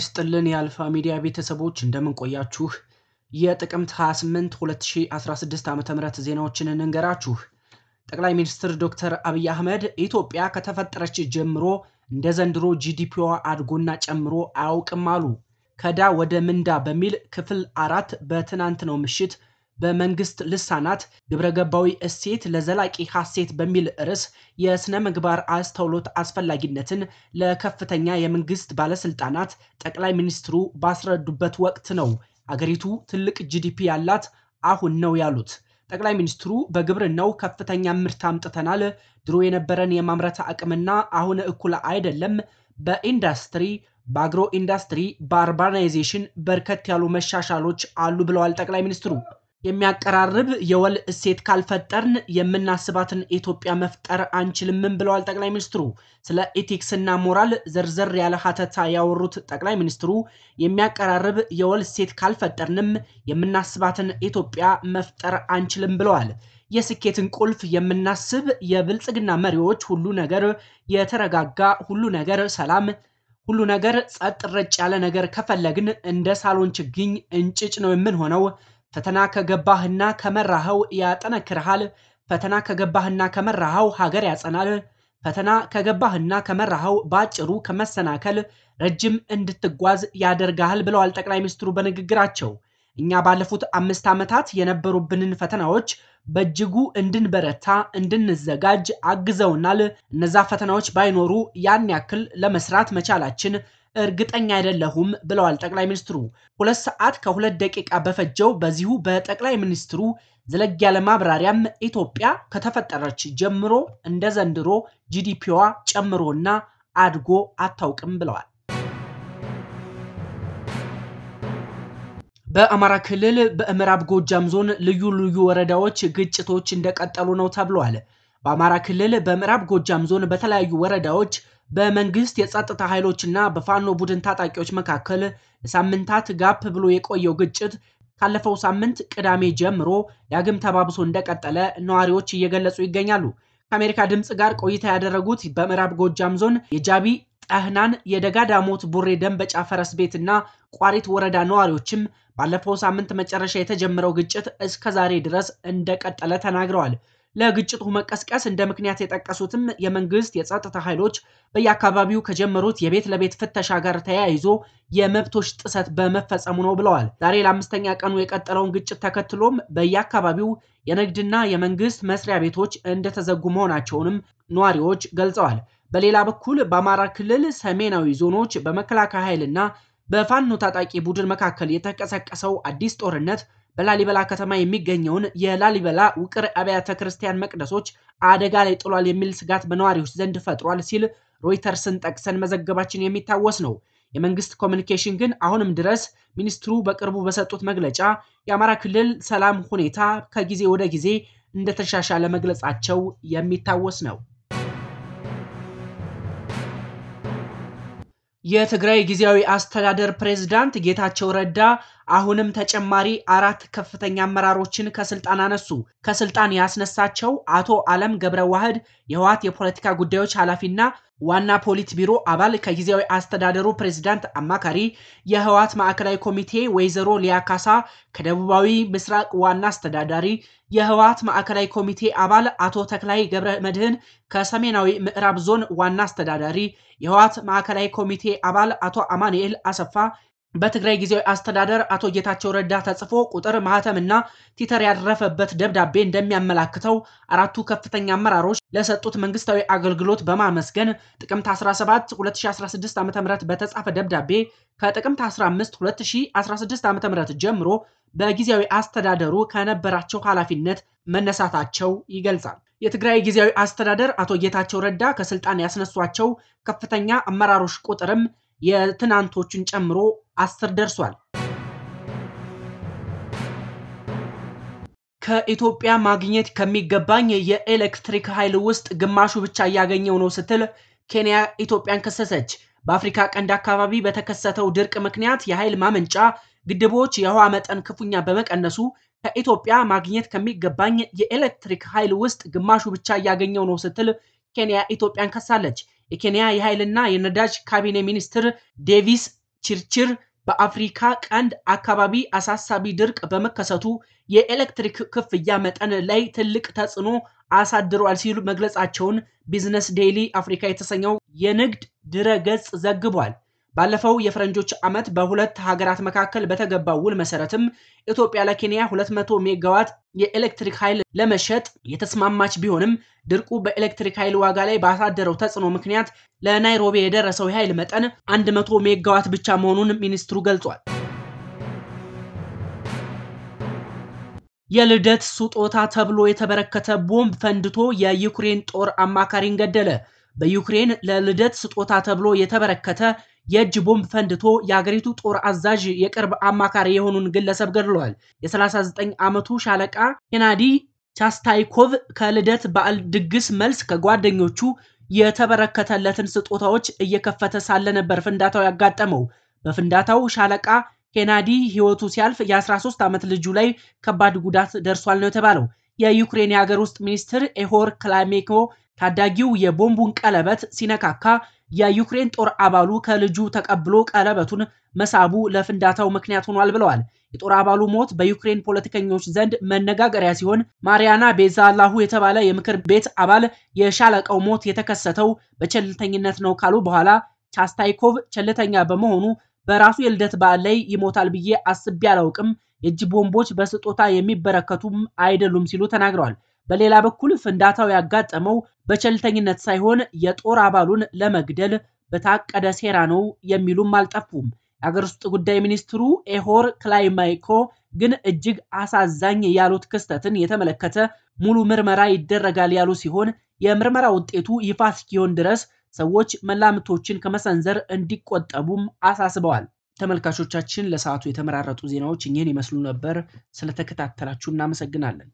ይስጥልን የአልፋ ሚዲያ ቤተሰቦች እንደምን ቆያችሁ? የጥቅምት 28 2016 ዓ ም ዜናዎችን እንንገራችሁ። ጠቅላይ ሚኒስትር ዶክተር አብይ አህመድ ኢትዮጵያ ከተፈጠረች ጀምሮ እንደ ዘንድሮ ጂዲፒዋ አድጎና ጨምሮ አያውቅም አሉ። ከዳ ወደ ምንዳ በሚል ክፍል አራት በትናንትናው ምሽት በመንግስት ልሳናት ግብረገባዊ እሴት ለዘላቂ ሀሴት በሚል ርዕስ የስነ ምግባር አስተውሎት አስፈላጊነትን ለከፍተኛ የመንግስት ባለስልጣናት ጠቅላይ ሚኒስትሩ ባስረዱበት ወቅት ነው አገሪቱ ትልቅ ጂዲፒ ያላት አሁን ነው ያሉት። ጠቅላይ ሚኒስትሩ በግብርናው ከፍተኛ ምርት አምጥተናል፣ ድሮ የነበረን የማምረት አቅምና አሁን እኩል አይደለም፣ በኢንዱስትሪ በአግሮ ኢንዱስትሪ በአርባናይዜሽን በርከት ያሉ መሻሻሎች አሉ ብለዋል ጠቅላይ ሚኒስትሩ። የሚያቀራርብ የወል እሴት ካልፈጠርን የምናስባትን ኢትዮጵያ መፍጠር አንችልምም ብለዋል ጠቅላይ ሚኒስትሩ። ስለ ኢቲክስና ሞራል ዘርዘር ያለ ሀተታ ያወሩት ጠቅላይ ሚኒስትሩ የሚያቀራርብ የወል እሴት ካልፈጠርንም የምናስባትን ኢትዮጵያ መፍጠር አንችልም ብለዋል። የስኬትን ቁልፍ የምናስብ የብልጽግና መሪዎች ሁሉ ነገር የተረጋጋ፣ ሁሉ ነገር ሰላም ሁሉ ነገር ጸጥ ረጭ ያለ ነገር ከፈለግን እንደ ሳሎን ችግኝ እንጭጭ ነው የምንሆነው። ፈተና ከገባህና ከመራኸው ያጠነክርሃል። ፈተና ከገባህና ከመራኸው ሀገር ያጸናል። ፈተና ከገባህና ከመራኸው በአጭሩ ከመሰናከል ረጅም እንድትጓዝ ያደርግሃል ብለዋል ጠቅላይ ሚኒስትሩ በንግግራቸው። እኛ ባለፉት አምስት ዓመታት የነበሩብንን ፈተናዎች በእጅጉ እንድንበረታ እንድንዘጋጅ አግዘውናል። እነዛ ፈተናዎች ባይኖሩ ያን ያክል ለመስራት መቻላችን እርግጠኛ አይደለሁም ብለዋል ጠቅላይ ሚኒስትሩ። ሁለት ሰዓት ከሁለት ደቂቃ በፈጀው በዚሁ በጠቅላይ ሚኒስትሩ ዘለግ ያለ ማብራሪያም ኢትዮጵያ ከተፈጠረች ጀምሮ እንደ ዘንድሮ ጂዲፒዋ ጨምሮና አድጎ አታውቅም ብለዋል። በአማራ ክልል በምዕራብ ጎጃም ዞን ልዩ ልዩ ወረዳዎች ግጭቶች እንደቀጠሉ ነው ተብሏል። በአማራ ክልል በምዕራብ ጎጃም ዞን በተለያዩ ወረዳዎች በመንግስት የጸጥታ ኃይሎችና በፋኖ ቡድን ታጣቂዎች መካከል ሳምንታት ጋፕ ብሎ የቆየው ግጭት ካለፈው ሳምንት ቅዳሜ ጀምሮ ዳግም ተባብሶ እንደቀጠለ ነዋሪዎች እየገለጹ ይገኛሉ። ከአሜሪካ ድምፅ ጋር ቆይታ ያደረጉት በምዕራብ ጎጃም ዞን የጃቢ ጠህናን የደጋ ዳሞት ቡሬ ደንበጫ ፈረስ ቤትና ቋሪት ወረዳ ነዋሪዎችም ባለፈው ሳምንት መጨረሻ የተጀመረው ግጭት እስከ ዛሬ ድረስ እንደቀጠለ ተናግረዋል። ለግጭቱ መቀስቀስ እንደ ምክንያት የጠቀሱትም የመንግስት የጸጥታ ኃይሎች በየአካባቢው ከጀመሩት የቤት ለቤት ፍተሻ ጋር ተያይዞ የመብቶች ጥሰት በመፈጸሙ ነው ብለዋል። ዛሬ ለአምስተኛ ቀኑ የቀጠለውን ግጭት ተከትሎም በየአካባቢው የንግድና የመንግስት መስሪያ ቤቶች እንደተዘጉ መሆናቸውንም ነዋሪዎች ገልጸዋል። በሌላ በኩል በአማራ ክልል ሰሜናዊ ዞኖች በመከላከያ ኃይልና በፋኖ ታጣቂ ቡድን መካከል የተቀሰቀሰው አዲስ ጦርነት በላሊበላ ከተማ የሚገኘውን የላሊበላ ውቅር አብያተ ክርስቲያን መቅደሶች አደጋ ላይ ጥሏል የሚል ስጋት በነዋሪዎች ዘንድ ፈጥሯል ሲል ሮይተርስን ጠቅሰን መዘገባችን የሚታወስ ነው። የመንግስት ኮሚኒኬሽን ግን አሁንም ድረስ ሚኒስትሩ በቅርቡ በሰጡት መግለጫ የአማራ ክልል ሰላም ሁኔታ ከጊዜ ወደ ጊዜ እንደተሻሻለ መግለጻቸው የሚታወስ ነው። የትግራይ ጊዜያዊ አስተዳደር ፕሬዝዳንት ጌታቸው ረዳ አሁንም ተጨማሪ አራት ከፍተኛ አመራሮችን ከስልጣን አነሱ። ከስልጣን ያስነሳቸው አቶ አለም ገብረ ዋህድ የህወሓት የፖለቲካ ጉዳዮች ኃላፊና ዋና ፖሊት ቢሮ አባል ከጊዜያዊ አስተዳደሩ ፕሬዚዳንት አማካሪ የህወሓት ማዕከላዊ ኮሚቴ ወይዘሮ ሊያካሳ ከደቡባዊ ምስራቅ ዋና አስተዳዳሪ የህወሓት ማዕከላዊ ኮሚቴ አባል አቶ ተክላይ ገብረ መድህን ከሰሜናዊ ምዕራብ ዞን ዋና አስተዳዳሪ የህወሓት ማዕከላዊ ኮሚቴ አባል አቶ አማንኤል አሰፋ በትግራይ ጊዜያዊ አስተዳደር አቶ ጌታቸው ረዳ ተጽፎ ቁጥር ማህተምና ቲተር ያረፈበት ደብዳቤ እንደሚያመላክተው አራቱ ከፍተኛ አመራሮች ለሰጡት መንግስታዊ አገልግሎት በማመስገን ጥቅምት 17 2016 ዓ ም በተጻፈ ደብዳቤ ከጥቅምት 15 2016 ዓ ም ጀምሮ በጊዜያዊ አስተዳደሩ ከነበራቸው ኃላፊነት መነሳታቸው ይገልጻል። የትግራይ ጊዜያዊ አስተዳደር አቶ ጌታቸው ረዳ ከስልጣን ያስነሷቸው ከፍተኛ አመራሮች ቁጥርም የትናንቶቹን ጨምሮ አስር ደርሷል። ከኢትዮጵያ ማግኘት ከሚገባኝ የኤሌክትሪክ ኃይል ውስጥ ግማሹ ብቻ እያገኘው ነው ስትል ኬንያ ኢትዮጵያን ከሰሰች። በአፍሪካ ቀንድ አካባቢ በተከሰተው ድርቅ ምክንያት የኃይል ማመንጫ ግድቦች የውሃ መጠን ክፉኛ በመቀነሱ ከኢትዮጵያ ማግኘት ከሚገባኝ የኤሌክትሪክ ኃይል ውስጥ ግማሹ ብቻ እያገኘው ነው ስትል ኬንያ ኢትዮጵያን ከሳለች። የኬንያ የኃይልና የነዳጅ ካቢኔ ሚኒስትር ዴቪስ ችርችር በአፍሪካ ቀንድ አካባቢ አሳሳቢ ድርቅ በመከሰቱ የኤሌክትሪክ ክፍያ መጠን ላይ ትልቅ ተጽዕኖ አሳድሯል ሲሉ መግለጻቸውን ቢዝነስ ዴይሊ አፍሪካ የተሰኘው የንግድ ድረ ገጽ ዘግቧል። ባለፈው የፈረንጆች ዓመት በሁለት ሀገራት መካከል በተገባው ውል መሰረትም ኢትዮጵያ ለኬንያ 200 ሜጋዋት የኤሌክትሪክ ኃይል ለመሸጥ የተስማማች ቢሆንም ድርቁ በኤሌክትሪክ ኃይል ዋጋ ላይ ባሳደረው ተጽዕኖ ምክንያት ለናይሮቢ የደረሰው የኃይል መጠን 100 ሜጋዋት ብቻ መሆኑን ሚኒስትሩ ገልጿል። የልደት ስጦታ ተብሎ የተበረከተ ቦምብ ፈንድቶ የዩክሬን ጦር አማካሪን ገደለ። በዩክሬን ለልደት ስጦታ ተብሎ የተበረከተ የእጅ ቦምብ ፈንድቶ የአገሪቱ ጦር አዛዥ የቅርብ አማካሪ የሆኑን ግለሰብ ገድለዋል የ የ39 ዓመቱ ሻለቃ ኬናዲ ቻስታይኮቭ ከልደት በዓል ድግስ መልስ ከጓደኞቹ የተበረከተለትን ስጦታዎች እየከፈተ ሳለ ነበር ፍንዳታው ያጋጠመው። በፍንዳታው ሻለቃ ኬናዲ ሕይወቱ ሲያልፍ የ13 ዓመት ልጁ ላይ ከባድ ጉዳት ደርሷል ነው የተባለው። የዩክሬን የሀገር ውስጥ ሚኒስትር ኤሆር ክላሜኮ ታዳጊው የቦምቡን ቀለበት ሲነካካ የዩክሬን ጦር አባሉ ከልጁ ተቀብሎ ቀለበቱን መሳቡ ለፍንዳታው ምክንያት ሆኗል ብለዋል። የጦር አባሉ ሞት በዩክሬን ፖለቲከኞች ዘንድ መነጋገሪያ ሲሆን ማሪያና ቤዛላሁ የተባለ የምክር ቤት አባል የሻለቃው ሞት የተከሰተው በቸልተኝነት ነው ካሉ በኋላ ቻስታይኮቭ ቸልተኛ በመሆኑ በራሱ የልደት በዓል ላይ ይሞታል ብዬ አስቤ አላውቅም። የእጅ ቦምቦች በስጦታ የሚበረከቱም አይደሉም ሲሉ ተናግረዋል። በሌላ በኩል ፍንዳታው ያጋጠመው በቸልተኝነት ሳይሆን የጦር አባሉን ለመግደል በታቀደ ሴራ ነው የሚሉም አልጠፉም። የአገር ውስጥ ጉዳይ ሚኒስትሩ ኤሆር ክላይማይኮ ግን እጅግ አሳዛኝ ያሉት ክስተትን የተመለከተ ሙሉ ምርመራ ይደረጋል ያሉ ሲሆን የምርመራ ውጤቱ ይፋ እስኪሆን ድረስ ሰዎች መላምቶችን ከመሰንዘር እንዲቆጠቡም አሳስበዋል። ተመልካቾቻችን ለሰዓቱ የተመራረጡ ዜናዎች እኚህን ይመስሉ ነበር። ስለተከታተላችሁ እናመሰግናለን።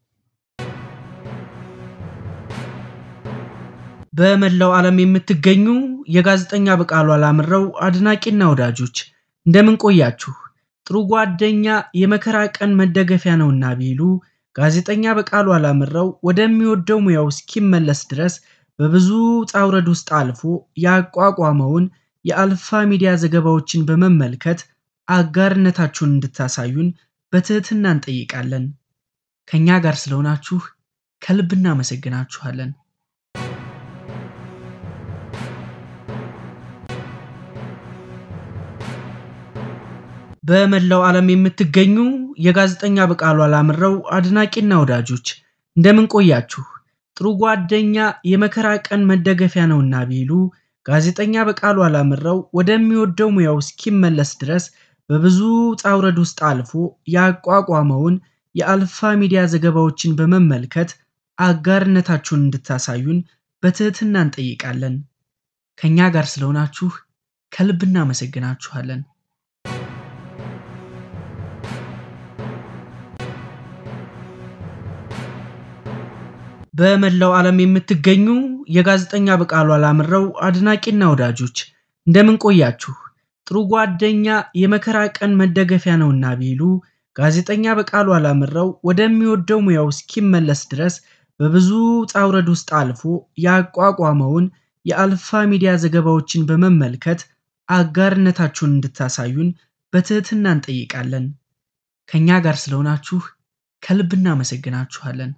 በመላው ዓለም የምትገኙ የጋዜጠኛ በቃሉ አላምረው አድናቂና ወዳጆች እንደምን ቆያችሁ? ጥሩ ጓደኛ የመከራ ቀን መደገፊያ ነውና ቢሉ ጋዜጠኛ በቃሉ አላምረው ወደሚወደው ሙያው እስኪመለስ ድረስ በብዙ ጻውረድ ውስጥ አልፎ ያቋቋመውን የአልፋ ሚዲያ ዘገባዎችን በመመልከት አጋርነታችሁን እንድታሳዩን በትህትና እንጠይቃለን። ከእኛ ጋር ስለሆናችሁ ከልብ እናመሰግናችኋለን። በመላው ዓለም የምትገኙ የጋዜጠኛ በቃሉ አላምረው አድናቂና ወዳጆች እንደምን ቆያችሁ? ጥሩ ጓደኛ የመከራ ቀን መደገፊያ ነውና ቢሉ ጋዜጠኛ በቃሉ አላምረው ወደሚወደው ሙያው እስኪመለስ ድረስ በብዙ ጻውረድ ውስጥ አልፎ ያቋቋመውን የአልፋ ሚዲያ ዘገባዎችን በመመልከት አጋርነታችሁን እንድታሳዩን በትህትና እንጠይቃለን። ከእኛ ጋር ስለሆናችሁ ከልብ እናመሰግናችኋለን። በመላው ዓለም የምትገኙ የጋዜጠኛ በቃሉ አላምረው አድናቂና ወዳጆች እንደምን ቆያችሁ? ጥሩ ጓደኛ የመከራ ቀን መደገፊያ ነውና ቢሉ ጋዜጠኛ በቃሉ አላምረው ወደሚወደው ሙያው እስኪመለስ ድረስ በብዙ ጻውረድ ውስጥ አልፎ ያቋቋመውን የአልፋ ሚዲያ ዘገባዎችን በመመልከት አጋርነታችሁን እንድታሳዩን በትህትና እንጠይቃለን። ከእኛ ጋር ስለሆናችሁ ከልብ እናመሰግናችኋለን።